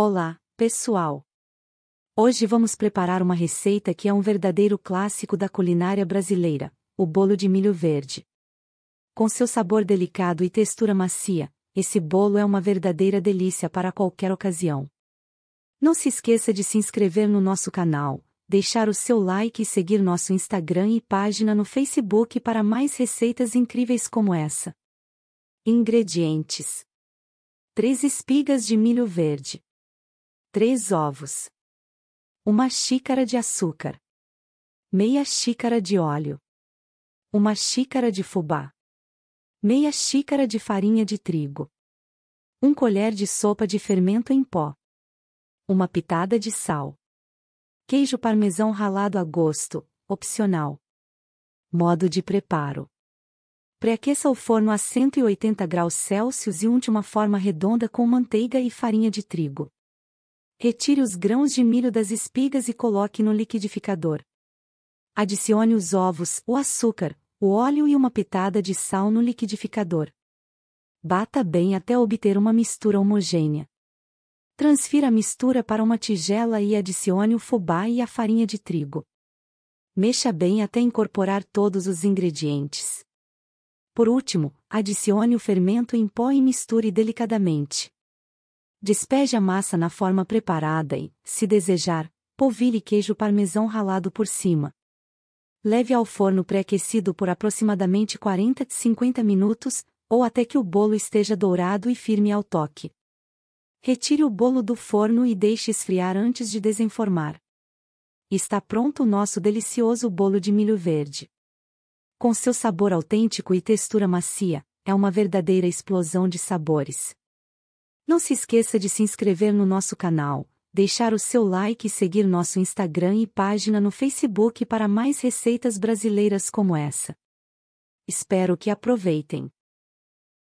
Olá, pessoal! Hoje vamos preparar uma receita que é um verdadeiro clássico da culinária brasileira, o bolo de milho verde. Com seu sabor delicado e textura macia, esse bolo é uma verdadeira delícia para qualquer ocasião. Não se esqueça de se inscrever no nosso canal, deixar o seu like e seguir nosso Instagram e página no Facebook para mais receitas incríveis como essa. Ingredientes: 3 espigas de milho verde 3 ovos. Uma xícara de açúcar. Meia xícara de óleo. Uma xícara de fubá. Meia xícara de farinha de trigo. Um colher de sopa de fermento em pó. Uma pitada de sal. Queijo parmesão ralado a gosto, opcional. Modo de preparo. Preaqueça o forno a 180 graus Celsius e unte uma forma redonda com manteiga e farinha de trigo. Retire os grãos de milho das espigas e coloque no liquidificador. Adicione os ovos, o açúcar, o óleo e uma pitada de sal no liquidificador. Bata bem até obter uma mistura homogênea. Transfira a mistura para uma tigela e adicione o fubá e a farinha de trigo. Mexa bem até incorporar todos os ingredientes. Por último, adicione o fermento em pó e misture delicadamente. Despeje a massa na forma preparada e, se desejar, polvilhe queijo parmesão ralado por cima. Leve ao forno pré-aquecido por aproximadamente 40 a 50 minutos, ou até que o bolo esteja dourado e firme ao toque. Retire o bolo do forno e deixe esfriar antes de desenformar. Está pronto o nosso delicioso bolo de milho verde. Com seu sabor autêntico e textura macia, é uma verdadeira explosão de sabores. Não se esqueça de se inscrever no nosso canal, deixar o seu like e seguir nosso Instagram e página no Facebook para mais receitas brasileiras como essa. Espero que aproveitem!